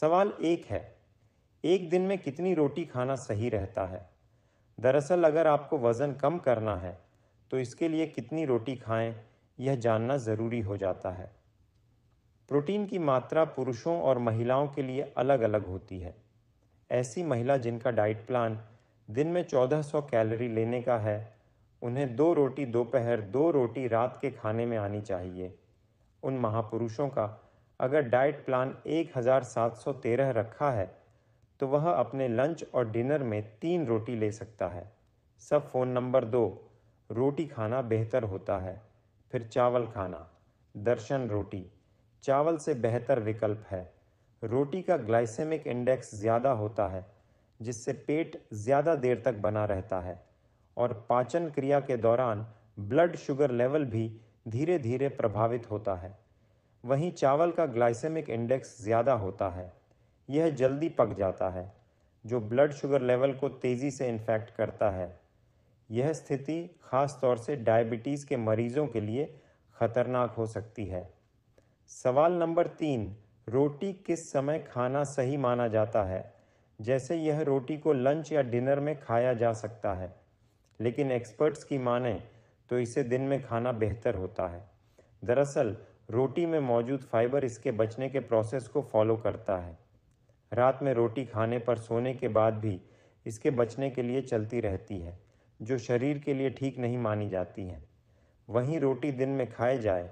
सवाल एक है एक दिन में कितनी रोटी खाना सही रहता है दरअसल अगर आपको वज़न कम करना है तो इसके लिए कितनी रोटी खाएं यह जानना ज़रूरी हो जाता है प्रोटीन की मात्रा पुरुषों और महिलाओं के लिए अलग अलग होती है ऐसी महिला जिनका डाइट प्लान दिन में 1400 कैलोरी लेने का है उन्हें दो रोटी दोपहर दो रोटी रात के खाने में आनी चाहिए उन महापुरुषों का अगर डाइट प्लान 1713 रखा है तो वह अपने लंच और डिनर में तीन रोटी ले सकता है सब फ़ोन नंबर दो रोटी खाना बेहतर होता है फिर चावल खाना दर्शन रोटी चावल से बेहतर विकल्प है रोटी का ग्लाइसेमिक इंडेक्स ज़्यादा होता है जिससे पेट ज़्यादा देर तक बना रहता है और पाचन क्रिया के दौरान ब्लड शुगर लेवल भी धीरे धीरे प्रभावित होता है वहीं चावल का ग्लाइसेमिक इंडेक्स ज़्यादा होता है यह जल्दी पक जाता है जो ब्लड शुगर लेवल को तेज़ी से इन्फेक्ट करता है यह स्थिति ख़ास तौर से डायबिटीज़ के मरीज़ों के लिए खतरनाक हो सकती है सवाल नंबर तीन रोटी किस समय खाना सही माना जाता है जैसे यह रोटी को लंच या डिनर में खाया जा सकता है लेकिन एक्सपर्ट्स की माने तो इसे दिन में खाना बेहतर होता है दरअसल रोटी में मौजूद फाइबर इसके बचने के प्रोसेस को फॉलो करता है रात में रोटी खाने पर सोने के बाद भी इसके बचने के लिए चलती रहती है जो शरीर के लिए ठीक नहीं मानी जाती है वहीं रोटी दिन में खाए जाए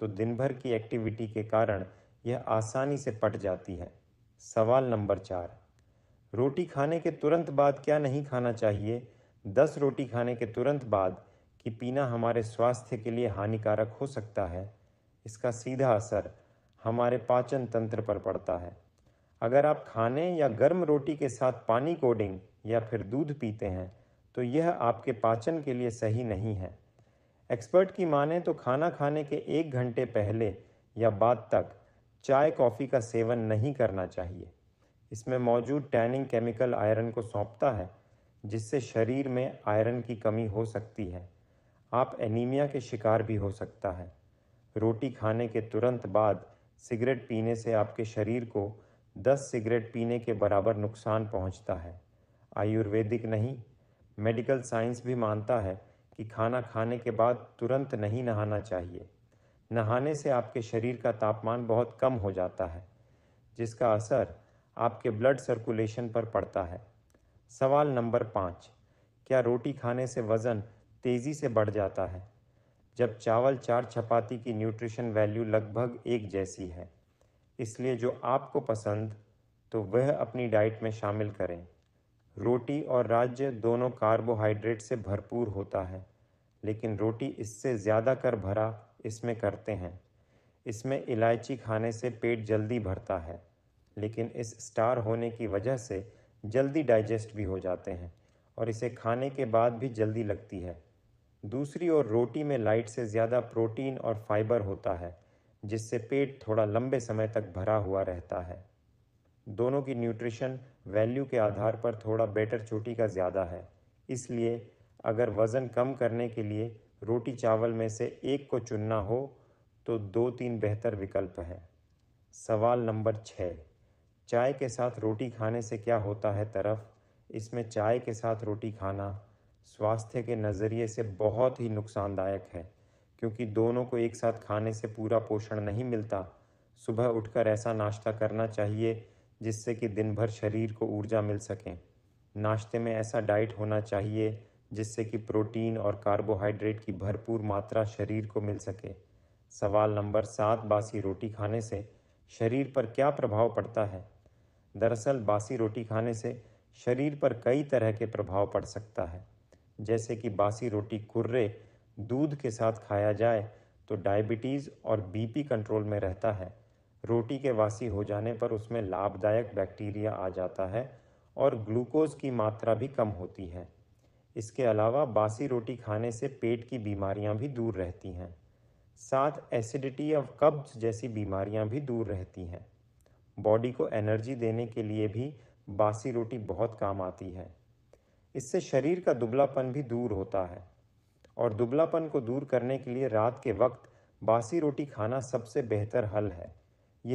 तो दिन भर की एक्टिविटी के कारण यह आसानी से पट जाती है सवाल नंबर चार रोटी खाने के तुरंत बाद क्या नहीं खाना चाहिए दस रोटी खाने के तुरंत बाद कि पीना हमारे स्वास्थ्य के लिए हानिकारक हो सकता है इसका सीधा असर हमारे पाचन तंत्र पर पड़ता है अगर आप खाने या गर्म रोटी के साथ पानी कोडिंग या फिर दूध पीते हैं तो यह आपके पाचन के लिए सही नहीं है एक्सपर्ट की माने तो खाना खाने के एक घंटे पहले या बाद तक चाय कॉफ़ी का सेवन नहीं करना चाहिए इसमें मौजूद टैनिंग केमिकल आयरन को सौंपता है जिससे शरीर में आयरन की कमी हो सकती है आप एनीमिया के शिकार भी हो सकता है रोटी खाने के तुरंत बाद सिगरेट पीने से आपके शरीर को 10 सिगरेट पीने के बराबर नुकसान पहुंचता है आयुर्वेदिक नहीं मेडिकल साइंस भी मानता है कि खाना खाने के बाद तुरंत नहीं नहाना चाहिए नहाने से आपके शरीर का तापमान बहुत कम हो जाता है जिसका असर आपके ब्लड सर्कुलेशन पर पड़ता है सवाल नंबर पाँच क्या रोटी खाने से वज़न तेज़ी से बढ़ जाता है जब चावल चार चपाती की न्यूट्रिशन वैल्यू लगभग एक जैसी है इसलिए जो आपको पसंद तो वह अपनी डाइट में शामिल करें रोटी और राज्य दोनों कार्बोहाइड्रेट से भरपूर होता है लेकिन रोटी इससे ज़्यादा कर भरा इसमें करते हैं इसमें इलायची खाने से पेट जल्दी भरता है लेकिन इस स्टार होने की वजह से जल्दी डाइजेस्ट भी हो जाते हैं और इसे खाने के बाद भी जल्दी लगती है दूसरी ओर रोटी में लाइट से ज़्यादा प्रोटीन और फाइबर होता है जिससे पेट थोड़ा लंबे समय तक भरा हुआ रहता है दोनों की न्यूट्रिशन वैल्यू के आधार पर थोड़ा बेटर चोटी का ज़्यादा है इसलिए अगर वज़न कम करने के लिए रोटी चावल में से एक को चुनना हो तो दो तीन बेहतर विकल्प है सवाल नंबर छः चाय के साथ रोटी खाने से क्या होता है तरफ इसमें चाय के साथ रोटी खाना स्वास्थ्य के नज़रिए से बहुत ही नुकसानदायक है क्योंकि दोनों को एक साथ खाने से पूरा पोषण नहीं मिलता सुबह उठकर ऐसा नाश्ता करना चाहिए जिससे कि दिन भर शरीर को ऊर्जा मिल सके नाश्ते में ऐसा डाइट होना चाहिए जिससे कि प्रोटीन और कार्बोहाइड्रेट की भरपूर मात्रा शरीर को मिल सके सवाल नंबर सात बासी रोटी खाने से शरीर पर क्या प्रभाव पड़ता है दरअसल बासी रोटी खाने से शरीर पर कई तरह के प्रभाव पड़ सकता है जैसे कि बासी रोटी कुर्रे दूध के साथ खाया जाए तो डायबिटीज़ और बीपी कंट्रोल में रहता है रोटी के वासी हो जाने पर उसमें लाभदायक बैक्टीरिया आ जाता है और ग्लूकोज की मात्रा भी कम होती है इसके अलावा बासी रोटी खाने से पेट की बीमारियां भी दूर रहती हैं साथ एसिडिटी और कब्ज जैसी बीमारियां भी दूर रहती हैं बॉडी को एनर्जी देने के लिए भी बासी रोटी बहुत काम आती है इससे शरीर का दुबलापन भी दूर होता है और दुबलापन को दूर करने के लिए रात के वक्त बासी रोटी खाना सबसे बेहतर हल है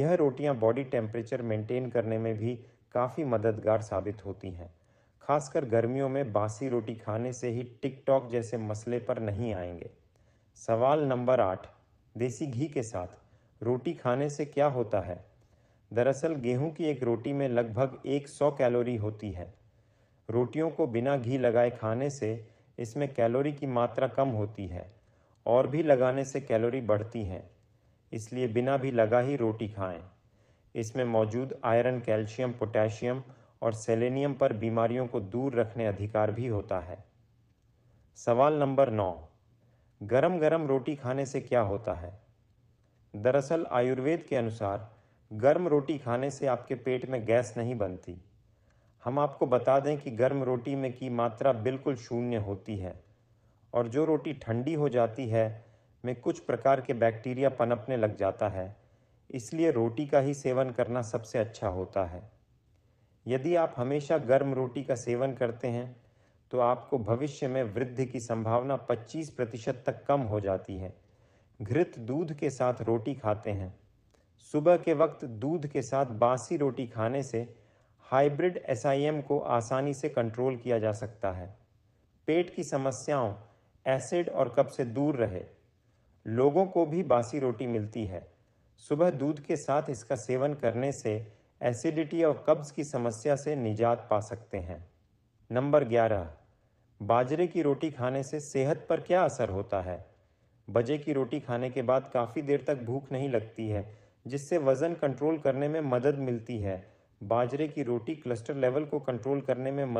यह रोटियां बॉडी टेम्परेचर मेंटेन करने में भी काफ़ी मददगार साबित होती हैं खासकर गर्मियों में बासी रोटी खाने से ही टिकटॉक जैसे मसले पर नहीं आएंगे सवाल नंबर आठ देसी घी के साथ रोटी खाने से क्या होता है दरअसल गेहूं की एक रोटी में लगभग 100 कैलोरी होती है रोटियों को बिना घी लगाए खाने से इसमें कैलोरी की मात्रा कम होती है और भी लगाने से कैलोरी बढ़ती हैं इसलिए बिना भी लगा ही रोटी खाएं। इसमें मौजूद आयरन कैल्शियम पोटेशियम और सेलेनियम पर बीमारियों को दूर रखने अधिकार भी होता है सवाल नंबर नौ गरम गरम रोटी खाने से क्या होता है दरअसल आयुर्वेद के अनुसार गर्म रोटी खाने से आपके पेट में गैस नहीं बनती हम आपको बता दें कि गर्म रोटी में की मात्रा बिल्कुल शून्य होती है और जो रोटी ठंडी हो जाती है में कुछ प्रकार के बैक्टीरिया पनपने लग जाता है इसलिए रोटी का ही सेवन करना सबसे अच्छा होता है यदि आप हमेशा गर्म रोटी का सेवन करते हैं तो आपको भविष्य में वृद्धि की संभावना 25 प्रतिशत तक कम हो जाती है घृत दूध के साथ रोटी खाते हैं सुबह के वक्त दूध के साथ बासी रोटी खाने से हाइब्रिड एस को आसानी से कंट्रोल किया जा सकता है पेट की समस्याओं एसिड और कब से दूर रहे लोगों को भी बासी रोटी मिलती है सुबह दूध के साथ इसका सेवन करने से एसिडिटी और कब्ज की समस्या से निजात पा सकते हैं नंबर ग्यारह बाजरे की रोटी खाने से सेहत पर क्या असर होता है बजे की रोटी खाने के बाद काफ़ी देर तक भूख नहीं लगती है जिससे वज़न कंट्रोल करने में मदद मिलती है बाजरे की रोटी क्लस्टर लेवल को कंट्रोल करने में मदद